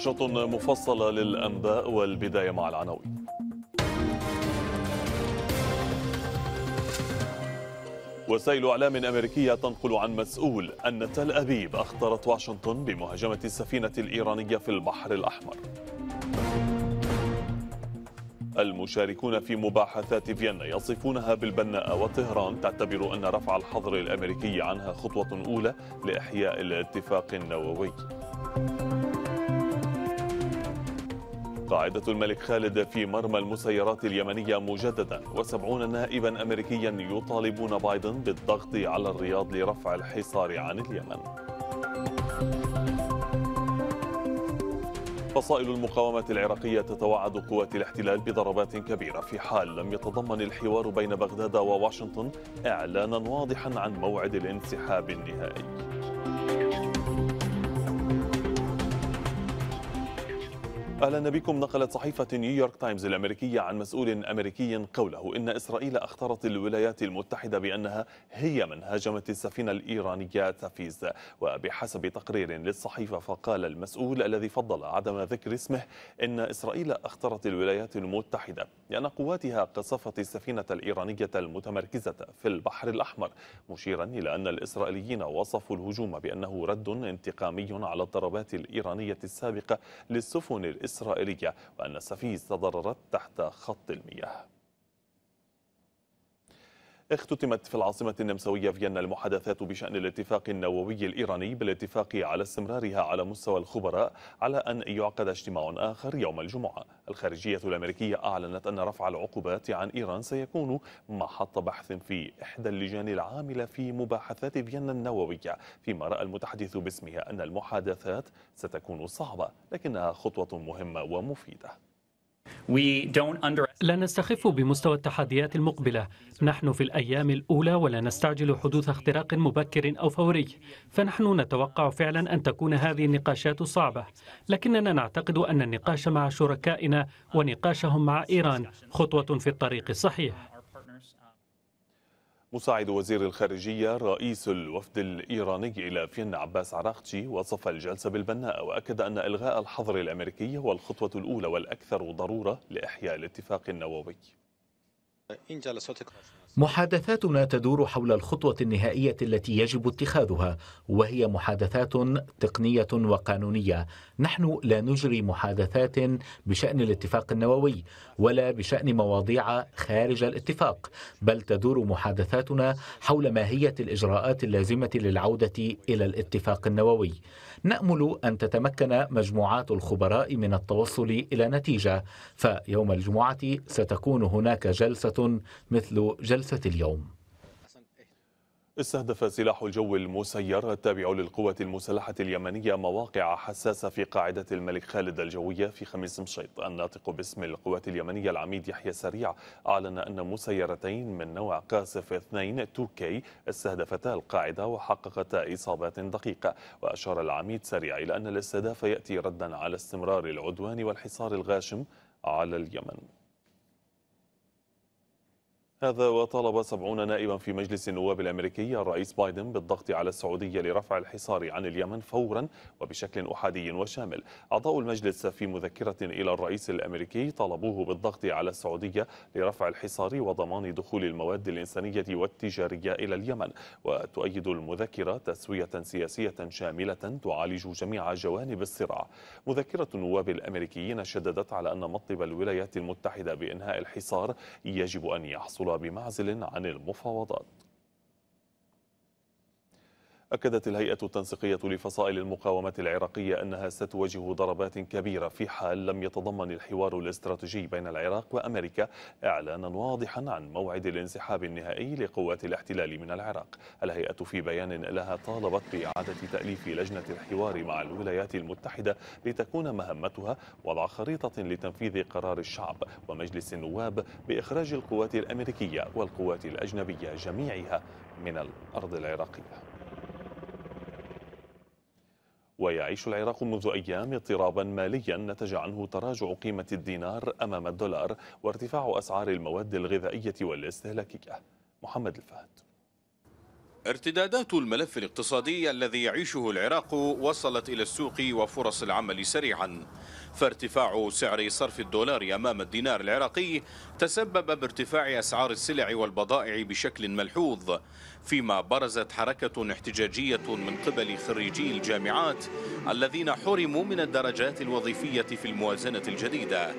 نشرة مفصلة للأنباء والبداية مع العناوين وسائل اعلام امريكيه تنقل عن مسؤول ان تل ابيب اخطرت واشنطن بمهاجمه السفينه الايرانيه في البحر الاحمر. المشاركون في مباحثات فيينا يصفونها بالبناءه وطهران تعتبر ان رفع الحظر الامريكي عنها خطوه اولى لاحياء الاتفاق النووي. قاعدة الملك خالد في مرمى المسيرات اليمنية مجددا وسبعون نائبا أمريكيا يطالبون بايدن بالضغط على الرياض لرفع الحصار عن اليمن فصائل المقاومة العراقية تتوعد قوات الاحتلال بضربات كبيرة في حال لم يتضمن الحوار بين بغداد وواشنطن إعلانا واضحا عن موعد الانسحاب النهائي أهلا بكم نقلت صحيفة نيويورك تايمز الأمريكية عن مسؤول أمريكي قوله إن إسرائيل أخطرت الولايات المتحدة بأنها هي من هاجمت السفينة الإيرانية تافيز وبحسب تقرير للصحيفة فقال المسؤول الذي فضل عدم ذكر اسمه إن إسرائيل أخطرت الولايات المتحدة لأن قواتها قصفت السفينة الإيرانية المتمركزة في البحر الأحمر مشيرا إلى أن الإسرائيليين وصفوا الهجوم بأنه رد انتقامي على الضربات الإيرانية السابقة للسفن الإسرائيلية الإسرائيلية وأن السفينة تضررت تحت خط المياه اختتمت في العاصمة النمساوية فيينا المحادثات بشأن الاتفاق النووي الإيراني بالاتفاق على استمرارها على مستوى الخبراء على أن يعقد اجتماع آخر يوم الجمعة الخارجية الأمريكية أعلنت أن رفع العقوبات عن إيران سيكون محط بحث في إحدى اللجان العاملة في مباحثات فيينا النووية فيما رأى المتحدث باسمها أن المحادثات ستكون صعبة لكنها خطوة مهمة ومفيدة لا نستخف بمستوى التحديات المقبلة نحن في الأيام الأولى ولا نستعجل حدوث اختراق مبكر أو فوري فنحن نتوقع فعلا أن تكون هذه النقاشات صعبة لكننا نعتقد أن النقاش مع شركائنا ونقاشهم مع إيران خطوة في الطريق الصحيح مساعد وزير الخارجية رئيس الوفد الإيراني إلى فين عباس عراقشي وصف الجلسة بالبناء وأكد أن إلغاء الحظر الأمريكي هو الخطوة الأولى والأكثر ضرورة لإحياء الاتفاق النووي محادثاتنا تدور حول الخطوة النهائية التي يجب اتخاذها وهي محادثات تقنية وقانونية نحن لا نجري محادثات بشأن الاتفاق النووي ولا بشأن مواضيع خارج الاتفاق بل تدور محادثاتنا حول ماهية الإجراءات اللازمة للعودة إلى الاتفاق النووي نأمل أن تتمكن مجموعات الخبراء من التوصل إلى نتيجة فيوم الجمعة ستكون هناك جلسة مثل جلسة جلسة اليوم استهدف سلاح الجو المسير التابع للقوة المسلحة اليمنية مواقع حساسة في قاعدة الملك خالد الجوية في خميس مشيط الناطق باسم القوات اليمنية العميد يحيى سريع أعلن أن مسيرتين من نوع قاصف 2 توكي استهدفتا القاعدة وحققتا إصابات دقيقة وأشار العميد سريع إلى أن الاستهداف يأتي ردا على استمرار العدوان والحصار الغاشم على اليمن هذا وطالب سبعون نائبا في مجلس النواب الأمريكي الرئيس بايدن بالضغط على السعودية لرفع الحصار عن اليمن فورا وبشكل أحادي وشامل أعضاء المجلس في مذكرة إلى الرئيس الأمريكي طالبوه بالضغط على السعودية لرفع الحصار وضمان دخول المواد الإنسانية والتجارية إلى اليمن وتؤيد المذكرة تسوية سياسية شاملة تعالج جميع جوانب الصراع مذكرة النواب الأمريكيين شددت على أن مطلب الولايات المتحدة بإنهاء الحصار يجب أن يحصل بمعزل عن المفاوضات أكدت الهيئة التنسيقية لفصائل المقاومة العراقية أنها ستواجه ضربات كبيرة في حال لم يتضمن الحوار الاستراتيجي بين العراق وأمريكا إعلانا واضحا عن موعد الانسحاب النهائي لقوات الاحتلال من العراق الهيئة في بيان لها طالبت بإعادة تأليف لجنة الحوار مع الولايات المتحدة لتكون مهمتها وضع خريطة لتنفيذ قرار الشعب ومجلس النواب بإخراج القوات الأمريكية والقوات الأجنبية جميعها من الأرض العراقية ويعيش العراق منذ أيام اضطرابا ماليا نتج عنه تراجع قيمة الدينار أمام الدولار وارتفاع أسعار المواد الغذائية والاستهلاكية محمد الفهد ارتدادات الملف الاقتصادي الذي يعيشه العراق وصلت إلى السوق وفرص العمل سريعا فارتفاع سعر صرف الدولار أمام الدينار العراقي تسبب بارتفاع أسعار السلع والبضائع بشكل ملحوظ فيما برزت حركة احتجاجية من قبل خريجي الجامعات الذين حرموا من الدرجات الوظيفية في الموازنة الجديدة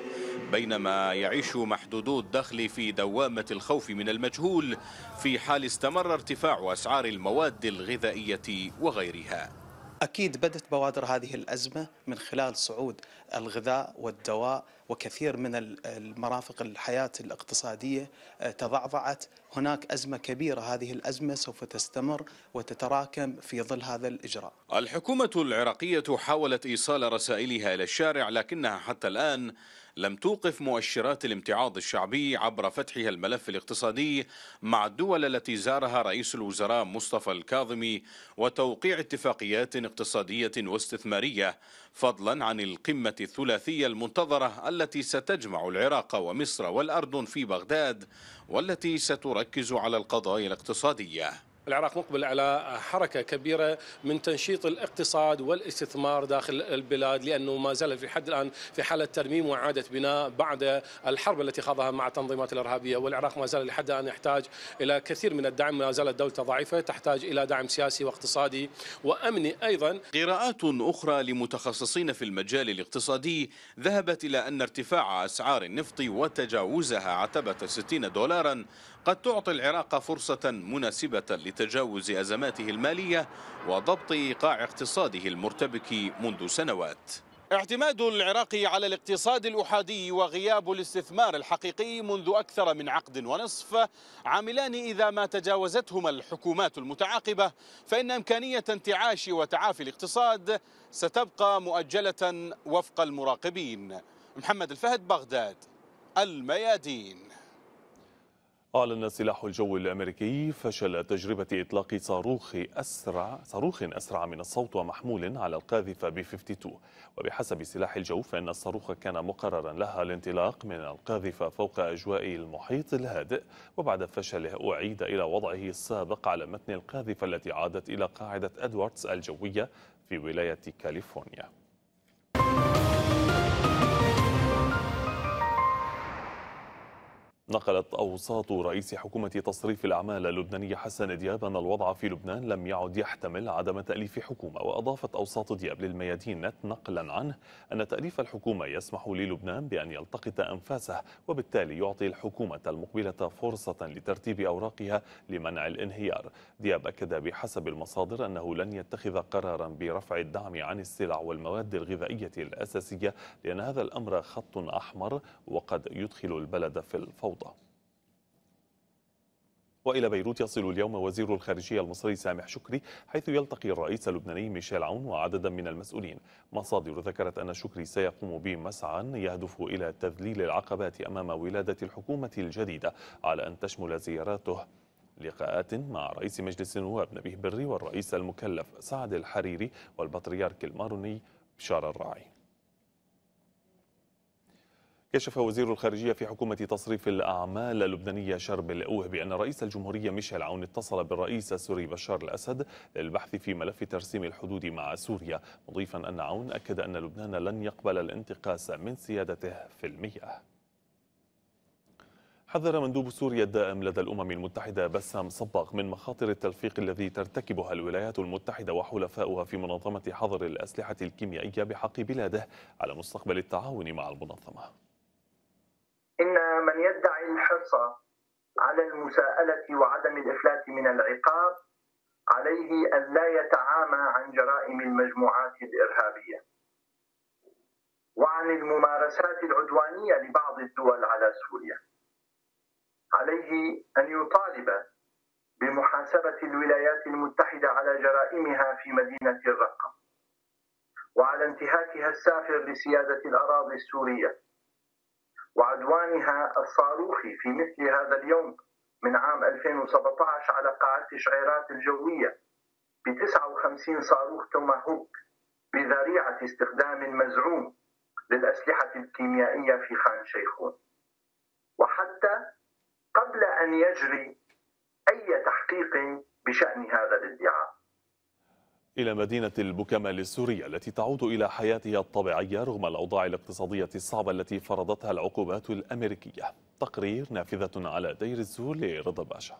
بينما يعيش محدودو الدخل في دوامة الخوف من المجهول في حال استمر ارتفاع أسعار المواد الغذائية وغيرها أكيد بدت بوادر هذه الأزمة من خلال صعود الغذاء والدواء وكثير من المرافق الحياة الاقتصادية آه، تضعضعت هناك أزمة كبيرة هذه الأزمة سوف تستمر وتتراكم في ظل هذا الإجراء الحكومة العراقية حاولت إيصال رسائلها إلى الشارع لكنها حتى الآن لم توقف مؤشرات الامتعاض الشعبي عبر فتحها الملف الاقتصادي مع الدول التي زارها رئيس الوزراء مصطفى الكاظمي وتوقيع اتفاقيات اقتصادية واستثمارية فضلا عن القمة الثلاثية المنتظرة التي ستجمع العراق ومصر والأردن في بغداد والتي ستركز على القضايا الاقتصادية العراق مقبل على حركه كبيره من تنشيط الاقتصاد والاستثمار داخل البلاد لانه ما زال في حد الان في حاله ترميم واعاده بناء بعد الحرب التي خاضها مع التنظيمات الارهابيه والعراق ما زال لحد الان يحتاج الى كثير من الدعم ما زالت دولته ضعيفه تحتاج الى دعم سياسي واقتصادي وامني ايضا. قراءات اخرى لمتخصصين في المجال الاقتصادي ذهبت الى ان ارتفاع اسعار النفط وتجاوزها عتبه 60 دولارا قد تعطي العراق فرصة مناسبة لتجاوز أزماته المالية وضبط إيقاع اقتصاده المرتبك منذ سنوات اعتماد العراق على الاقتصاد الأحادي وغياب الاستثمار الحقيقي منذ أكثر من عقد ونصف عاملان إذا ما تجاوزتهما الحكومات المتعاقبة فإن إمكانية انتعاش وتعافي الاقتصاد ستبقى مؤجلة وفق المراقبين محمد الفهد بغداد الميادين أعلن سلاح الجو الأمريكي فشل تجربة إطلاق صاروخ أسرع صاروخ أسرع من الصوت ومحمول على القاذفة ب 52 وبحسب سلاح الجو فإن الصاروخ كان مقررا لها الانطلاق من القاذفة فوق أجواء المحيط الهادئ وبعد فشله أعيد إلى وضعه السابق على متن القاذفة التي عادت إلى قاعدة أدواردز الجوية في ولاية كاليفورنيا نقلت أوساط رئيس حكومة تصريف الأعمال اللبناني حسن دياب أن الوضع في لبنان لم يعد يحتمل عدم تأليف حكومة وأضافت أوساط دياب للميادين نت نقلا عنه أن تأليف الحكومة يسمح للبنان بأن يلتقط أنفاسه وبالتالي يعطي الحكومة المقبلة فرصة لترتيب أوراقها لمنع الانهيار دياب أكد بحسب المصادر أنه لن يتخذ قرارا برفع الدعم عن السلع والمواد الغذائية الأساسية لأن هذا الأمر خط أحمر وقد يدخل البلد في الفوضى الفوضى وإلى بيروت يصل اليوم وزير الخارجية المصري سامح شكري حيث يلتقي الرئيس اللبناني ميشيل عون وعددا من المسؤولين مصادر ذكرت أن شكري سيقوم بمسعى يهدف إلى تذليل العقبات أمام ولادة الحكومة الجديدة على أن تشمل زياراته لقاءات مع رئيس مجلس النواب نبيه بري والرئيس المكلف سعد الحريري والبطريرك الماروني بشار الراعي كشف وزير الخارجية في حكومة تصريف الأعمال اللبنانية شرب الأوه بأن رئيس الجمهورية ميشيل عون اتصل بالرئيس السوري بشار الأسد للبحث في ملف ترسيم الحدود مع سوريا مضيفا أن عون أكد أن لبنان لن يقبل الانتقاس من سيادته في المياه حذر مندوب سوريا الدائم لدى الأمم المتحدة بسام صباغ من مخاطر التلفيق الذي ترتكبها الولايات المتحدة وحلفاؤها في منظمة حظر الأسلحة الكيميائية بحق بلاده على مستقبل التعاون مع المنظمة إن من يدعي الحرص على المساءلة وعدم الإفلات من العقاب عليه أن لا يتعامى عن جرائم المجموعات الإرهابية وعن الممارسات العدوانية لبعض الدول على سوريا عليه أن يطالب بمحاسبة الولايات المتحدة على جرائمها في مدينة الرقة وعلى انتهاكها السافر لسيادة الأراضي السورية وعدوانها الصاروخي في مثل هذا اليوم من عام 2017 على قاعدة الشعيرات الجوية ب 59 صاروخ توماهوك بذريعة استخدام مزعوم للأسلحة الكيميائية في خان شيخون وحتى قبل أن يجري أي تحقيق بشأن هذا الادعاء إلى مدينة البوكمال السورية التي تعود إلى حياتها الطبيعية رغم الأوضاع الاقتصادية الصعبة التي فرضتها العقوبات الأمريكية تقرير نافذة على دير الزور لرضا باشا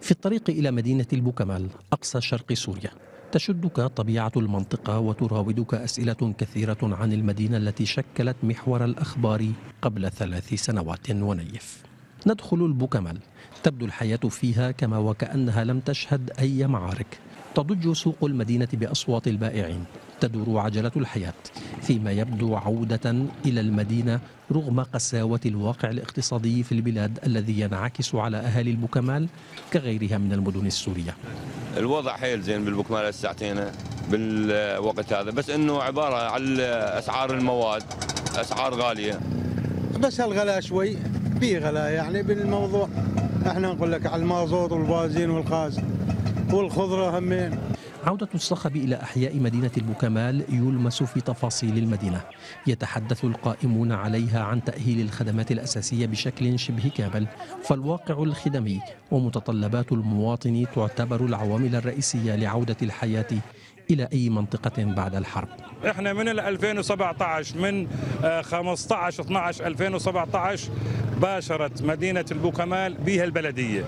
في الطريق إلى مدينة البوكمال أقصى شرق سوريا تشدك طبيعة المنطقة وتراودك أسئلة كثيرة عن المدينة التي شكلت محور الأخبار قبل ثلاث سنوات ونيف ندخل البوكمل تبدو الحياة فيها كما وكأنها لم تشهد أي معارك تضج سوق المدينة بأصوات البائعين تدور عجلة الحياة فيما يبدو عودة إلى المدينة رغم قساوة الواقع الاقتصادي في البلاد الذي ينعكس على أهالي البكمال كغيرها من المدن السورية الوضع حيل زين بالبكمال الساعتين بالوقت هذا بس أنه عبارة على أسعار المواد أسعار غالية بس هالغلاء شوي بيه غلاء يعني بالموضوع احنا نقول لك على المازوت والبازين والخازن والخضرة همين عودة الصخب إلى أحياء مدينة البوكمال يلمس في تفاصيل المدينة يتحدث القائمون عليها عن تأهيل الخدمات الأساسية بشكل شبه كامل فالواقع الخدمي ومتطلبات المواطن تعتبر العوامل الرئيسية لعودة الحياة إلى أي منطقة بعد الحرب إحنا من 2017 من 15 12 2017 باشرت مدينة البوكمال بها البلدية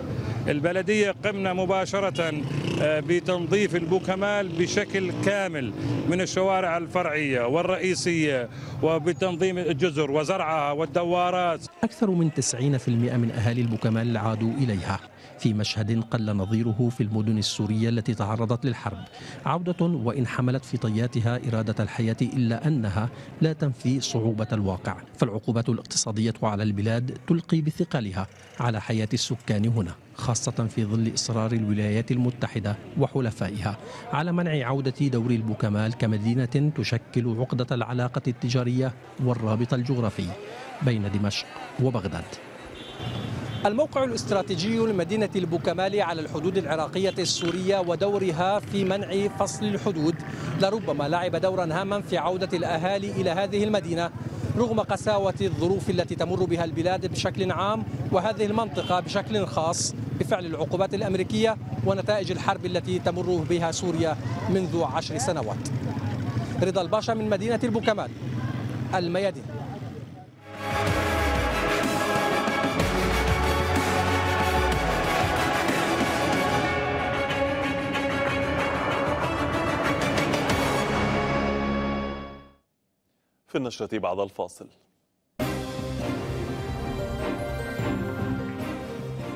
البلدية قمنا مباشرة آه، بتنظيف البوكمال بشكل كامل من الشوارع الفرعية والرئيسية وبتنظيم الجزر وزرعها والدوارات أكثر من 90% من أهالي البوكمال عادوا إليها في مشهد قل نظيره في المدن السورية التي تعرضت للحرب عودة وإن حملت في طياتها إرادة الحياة إلا أنها لا تنفي صعوبة الواقع فالعقوبات الاقتصادية على البلاد تلقي بثقلها على حياة السكان هنا خاصة في ظل إصرار الولايات المتحدة وحلفائها على منع عودة دور البوكمال كمدينة تشكل عقدة العلاقة التجارية والرابط الجغرافي بين دمشق وبغداد الموقع الاستراتيجي لمدينة البوكمال على الحدود العراقية السورية ودورها في منع فصل الحدود لربما لعب دورا هاما في عودة الأهالي إلى هذه المدينة رغم قساوة الظروف التي تمر بها البلاد بشكل عام وهذه المنطقة بشكل خاص بفعل العقوبات الأمريكية ونتائج الحرب التي تمر بها سوريا منذ عشر سنوات رضا الباشا من مدينة البوكمال الميادين النشرة بعد الفاصل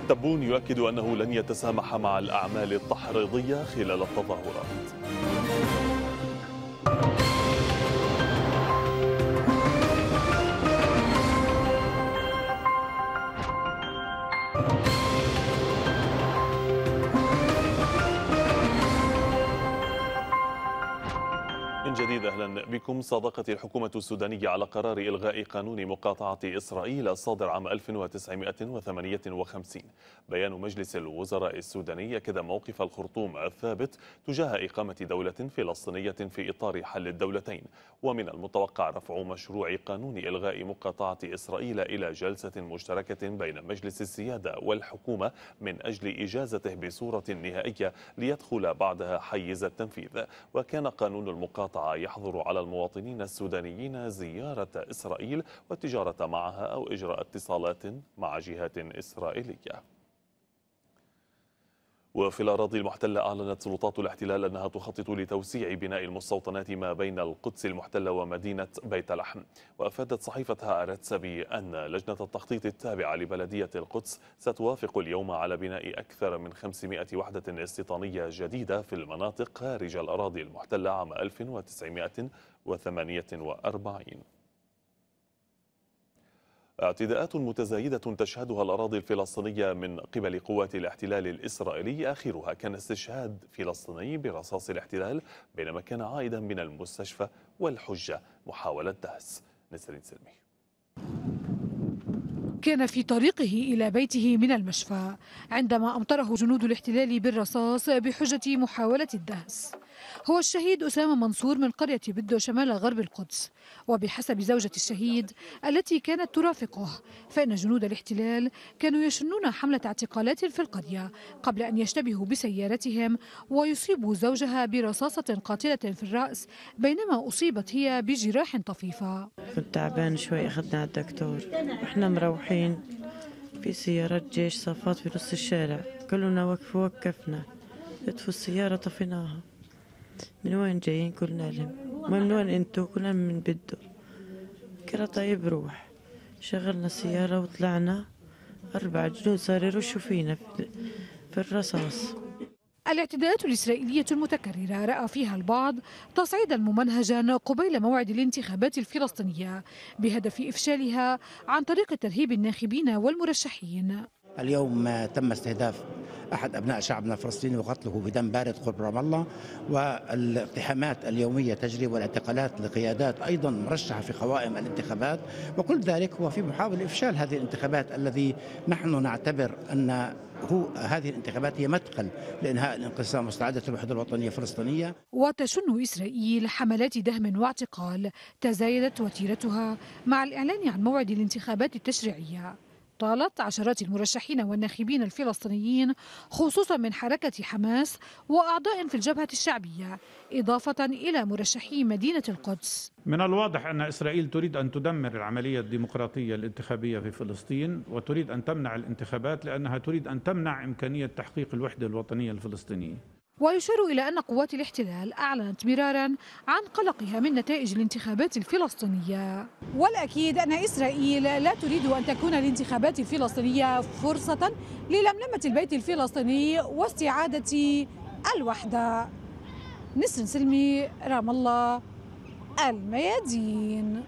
تبون يؤكد أنه لن يتسامح مع الأعمال التحريضية خلال التظاهرات مجاهد أهلا بكم صادقت الحكومة السودانية على قرار إلغاء قانون مقاطعة إسرائيل الصادر عام 1958 بيان مجلس الوزراء السوداني كذا موقف الخرطوم الثابت تجاه إقامة دولة فلسطينية في إطار حل الدولتين ومن المتوقع رفع مشروع قانون إلغاء مقاطعة إسرائيل إلى جلسة مشتركة بين مجلس السيادة والحكومة من أجل إجازته بصورة نهائية ليدخل بعدها حيز التنفيذ وكان قانون المقاطعة يحل تحظر على المواطنين السودانيين زيارة إسرائيل والتجارة معها أو إجراء اتصالات مع جهات إسرائيلية وفي الأراضي المحتلة أعلنت سلطات الاحتلال أنها تخطط لتوسيع بناء المستوطنات ما بين القدس المحتلة ومدينة بيت لحم وأفادت صحيفة هارتس بأن لجنة التخطيط التابعة لبلدية القدس ستوافق اليوم على بناء أكثر من 500 وحدة استيطانية جديدة في المناطق خارج الأراضي المحتلة عام 1948 اعتداءات متزايدة تشهدها الأراضي الفلسطينية من قبل قوات الاحتلال الإسرائيلي آخرها كان استشهاد فلسطيني برصاص الاحتلال بينما كان عائدا من المستشفى والحجة محاولة دهس نسرين سلمي كان في طريقه إلى بيته من المشفى عندما أمطره جنود الاحتلال بالرصاص بحجة محاولة الدهس هو الشهيد أسامة منصور من قرية بدو شمال غرب القدس وبحسب زوجة الشهيد التي كانت ترافقه فإن جنود الاحتلال كانوا يشنون حملة اعتقالات في القرية قبل أن يشتبهوا بسيارتهم ويصيبوا زوجها برصاصة قاتلة في الرأس بينما أصيبت هي بجراح طفيفة كنت تعبان شوي أخذنا الدكتور وإحنا مروحين رايحين في سيارات جيش صافات في نص الشارع كلنا وقف وقفنا اطفوا السيارة طفيناها من وين جايين قلنا لهم من وين انتو قلنا من بدو كرة طيب روح شغلنا السيارة وطلعنا أربعة جنود صاروا يرشوا فينا في الرصاص الاعتداءات الإسرائيلية المتكررة رأى فيها البعض تصعيدا ممنهجا قبيل موعد الانتخابات الفلسطينية بهدف إفشالها عن طريق ترهيب الناخبين والمرشحين اليوم تم استهداف أحد أبناء شعبنا الفلسطيني وقتله بدم بارد قرب رام الله والاقتحامات اليومية تجري والاعتقالات لقيادات أيضا مرشحة في قوائم الانتخابات وكل ذلك هو في محاولة إفشال هذه الانتخابات الذي نحن نعتبر أن هو هذه الانتخابات هي مدخل لانهاء الانقسام واستعاده الوحده الوطنيه الفلسطينيه وتشن اسرائيل حملات دهم واعتقال تزايدت وتيرتها مع الاعلان عن موعد الانتخابات التشريعيه طالت عشرات المرشحين والناخبين الفلسطينيين خصوصا من حركة حماس وأعضاء في الجبهة الشعبية إضافة إلى مرشحي مدينة القدس من الواضح أن إسرائيل تريد أن تدمر العملية الديمقراطية الانتخابية في فلسطين وتريد أن تمنع الانتخابات لأنها تريد أن تمنع إمكانية تحقيق الوحدة الوطنية الفلسطينية ويشار إلى أن قوات الاحتلال أعلنت مرارا عن قلقها من نتائج الانتخابات الفلسطينية والأكيد أن إسرائيل لا تريد أن تكون الانتخابات الفلسطينية فرصة للملمة البيت الفلسطيني واستعادة الوحدة نسر سلمي رام الله الميادين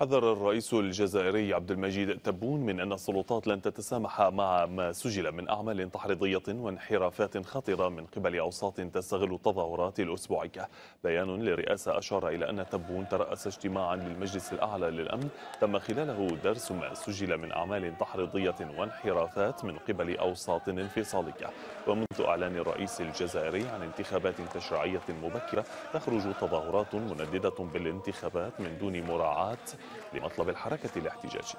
حذر الرئيس الجزائري عبد المجيد تبون من أن السلطات لن تتسامح مع ما سجل من أعمال تحريضية وانحرافات خطرة من قبل أوساط تستغل التظاهرات الأسبوعية بيان لرئاسة أشار إلى أن تبون ترأس اجتماعا للمجلس الأعلى للأمن تم خلاله درس ما سجل من أعمال تحريضية وانحرافات من قبل أوساط انفصالية ومنذ إعلان الرئيس الجزائري عن انتخابات تشريعية مبكرة تخرج تظاهرات منددة بالانتخابات من دون مراعاة لمطلب الحركة الاحتجاجية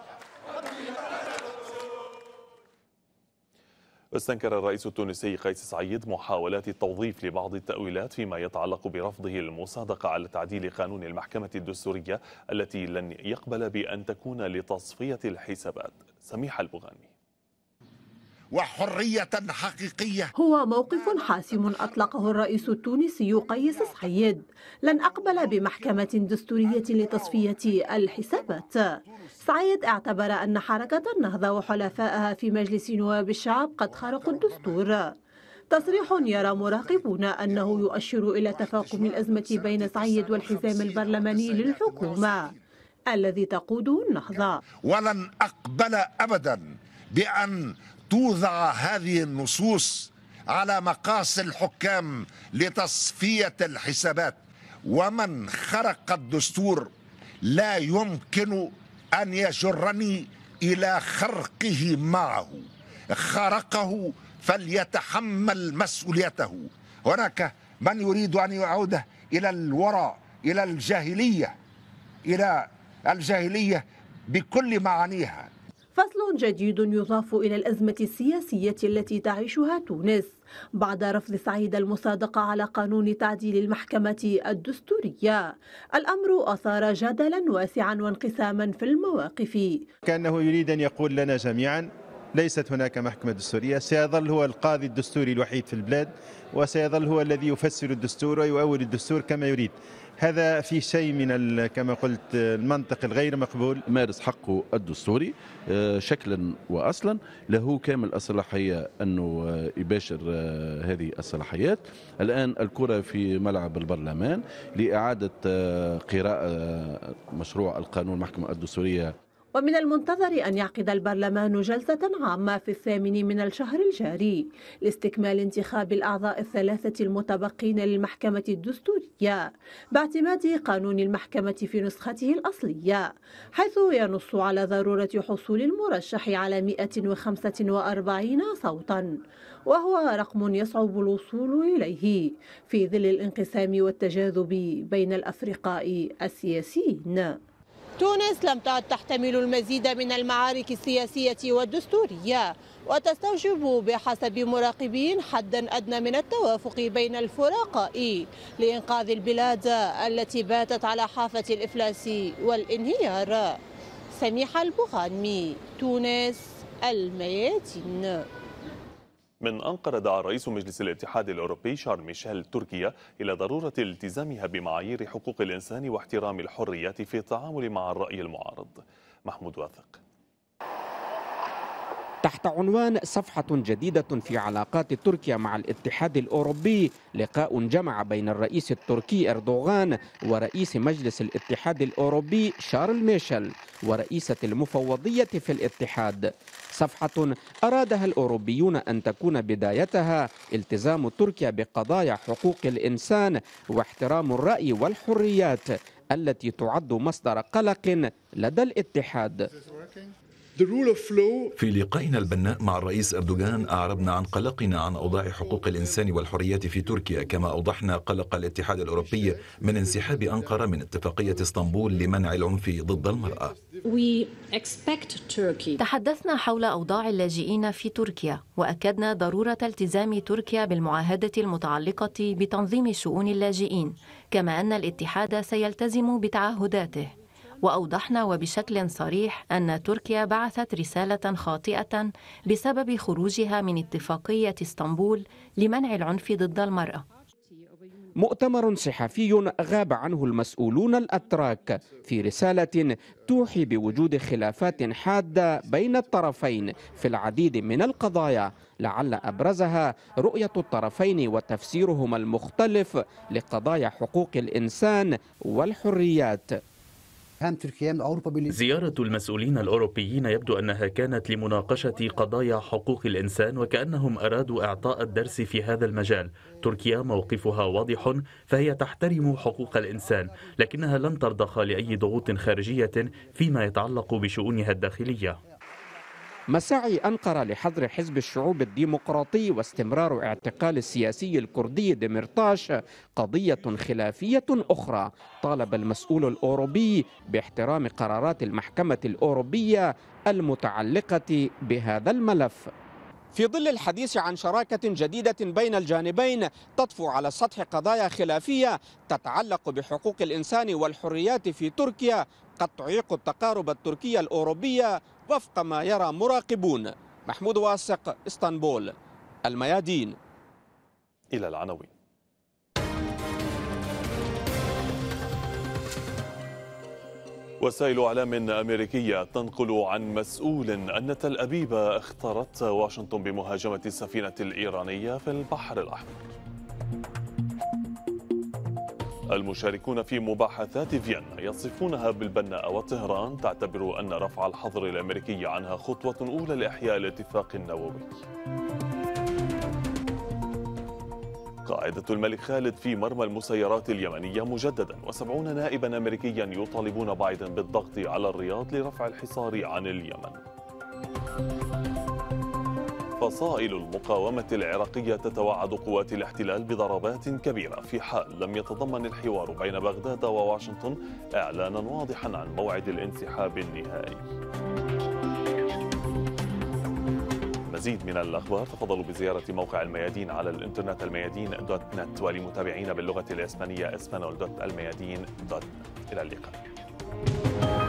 استنكر الرئيس التونسي قيس سعيد محاولات التوظيف لبعض التأويلات فيما يتعلق برفضه المصادقة على تعديل قانون المحكمة الدستورية التي لن يقبل بأن تكون لتصفية الحسابات سميح البغاني وحرية حقيقية هو موقف حاسم أطلقه الرئيس التونسي قيس سعيد لن أقبل بمحكمة دستورية لتصفية الحسابات سعيد اعتبر أن حركة النهضة وحلفائها في مجلس نواب الشعب قد خرقوا الدستور تصريح يرى مراقبون أنه يؤشر إلى تفاقم الأزمة بين سعيد والحزام البرلماني للحكومة الذي تقوده النهضة ولن أقبل أبدا بأن توضع هذه النصوص على مقاس الحكام لتصفيه الحسابات ومن خرق الدستور لا يمكن ان يجرني الى خرقه معه خرقه فليتحمل مسؤوليته هناك من يريد ان يعود الى الوراء الى الجاهليه الى الجاهليه بكل معانيها فصل جديد يضاف إلى الأزمة السياسية التي تعيشها تونس بعد رفض سعيد المصادقة على قانون تعديل المحكمة الدستورية الأمر أثار جدلا واسعا وانقساما في المواقف كأنه يريد أن يقول لنا جميعا ليست هناك محكمة دستورية سيظل هو القاضي الدستوري الوحيد في البلاد وسيظل هو الذي يفسر الدستور ويؤول الدستور كما يريد هذا في شيء من كما قلت المنطق الغير مقبول مارس حقه الدستوري آه، شكلا واصلا له كامل الصلاحيه انه آه، يباشر آه، هذه الصلاحيات الان الكره في ملعب البرلمان لاعاده قراءه مشروع القانون المحكمه الدستوريه ومن المنتظر أن يعقد البرلمان جلسة عامة في الثامن من الشهر الجاري لاستكمال انتخاب الأعضاء الثلاثة المتبقين للمحكمة الدستورية باعتماد قانون المحكمة في نسخته الأصلية حيث ينص على ضرورة حصول المرشح على 145 صوتا وهو رقم يصعب الوصول إليه في ظل الانقسام والتجاذب بين الأفرقاء السياسيين تونس لم تعد تحتمل المزيد من المعارك السياسية والدستورية وتستوجب بحسب مراقبين حدا أدنى من التوافق بين الفرقاء لإنقاذ البلاد التي باتت على حافة الإفلاس والانهيار سميحة البغانمي تونس الميادين من أنقرة دعا رئيس مجلس الاتحاد الأوروبي شارل ميشيل تركيا إلى ضرورة التزامها بمعايير حقوق الإنسان واحترام الحريات في التعامل مع الرأي المعارض محمود واثق تحت عنوان صفحة جديدة في علاقات تركيا مع الاتحاد الأوروبي لقاء جمع بين الرئيس التركي أردوغان ورئيس مجلس الاتحاد الأوروبي شارل ميشيل ورئيسة المفوضية في الاتحاد صفحة أرادها الأوروبيون أن تكون بدايتها التزام تركيا بقضايا حقوق الإنسان واحترام الرأي والحريات التي تعد مصدر قلق لدى الاتحاد في لقائنا البناء مع الرئيس أردوغان أعربنا عن قلقنا عن أوضاع حقوق الإنسان والحريات في تركيا كما أوضحنا قلق الاتحاد الأوروبي من انسحاب أنقرة من اتفاقية اسطنبول لمنع العنف ضد المرأة تحدثنا حول أوضاع اللاجئين في تركيا وأكدنا ضرورة التزام تركيا بالمعاهدة المتعلقة بتنظيم شؤون اللاجئين كما أن الاتحاد سيلتزم بتعهداته واوضحنا وبشكل صريح ان تركيا بعثت رساله خاطئه بسبب خروجها من اتفاقيه اسطنبول لمنع العنف ضد المراه مؤتمر صحفي غاب عنه المسؤولون الاتراك في رساله توحي بوجود خلافات حاده بين الطرفين في العديد من القضايا لعل ابرزها رؤيه الطرفين وتفسيرهما المختلف لقضايا حقوق الانسان والحريات زيارة المسؤولين الأوروبيين يبدو أنها كانت لمناقشة قضايا حقوق الإنسان وكأنهم أرادوا إعطاء الدرس في هذا المجال تركيا موقفها واضح فهي تحترم حقوق الإنسان لكنها لن ترضخ لأي ضغوط خارجية فيما يتعلق بشؤونها الداخلية مساعي أنقرة لحظر حزب الشعوب الديمقراطي واستمرار اعتقال السياسي الكردي ديمرتاش قضية خلافية أخرى طالب المسؤول الأوروبي باحترام قرارات المحكمة الأوروبية المتعلقة بهذا الملف في ظل الحديث عن شراكة جديدة بين الجانبين تطفو على السطح قضايا خلافية تتعلق بحقوق الإنسان والحريات في تركيا قد تعيق التقارب التركية الأوروبية وفق ما يرى مراقبون محمود واسق اسطنبول الميادين إلى العناوين وسائل اعلام امريكيه تنقل عن مسؤول ان تل ابيب اختارت واشنطن بمهاجمه السفينه الايرانيه في البحر الاحمر المشاركون في مباحثات فيينا يصفونها بالبناء وطهران تعتبر أن رفع الحظر الأمريكي عنها خطوة أولى لإحياء الاتفاق النووي قاعدة الملك خالد في مرمى المسيرات اليمنية مجددا وسبعون نائبا أمريكيا يطالبون بايدن بالضغط على الرياض لرفع الحصار عن اليمن فصائل المقاومة العراقية تتوعد قوات الاحتلال بضربات كبيرة في حال لم يتضمن الحوار بين بغداد وواشنطن إعلانا واضحا عن موعد الانسحاب النهائي مزيد من الأخبار تفضلوا بزيارة موقع الميادين على الإنترنت الميادين دوت نت ولمتابعينا باللغة الإسبانية اسبانول دوت الميادين دوت نت إلى اللقاء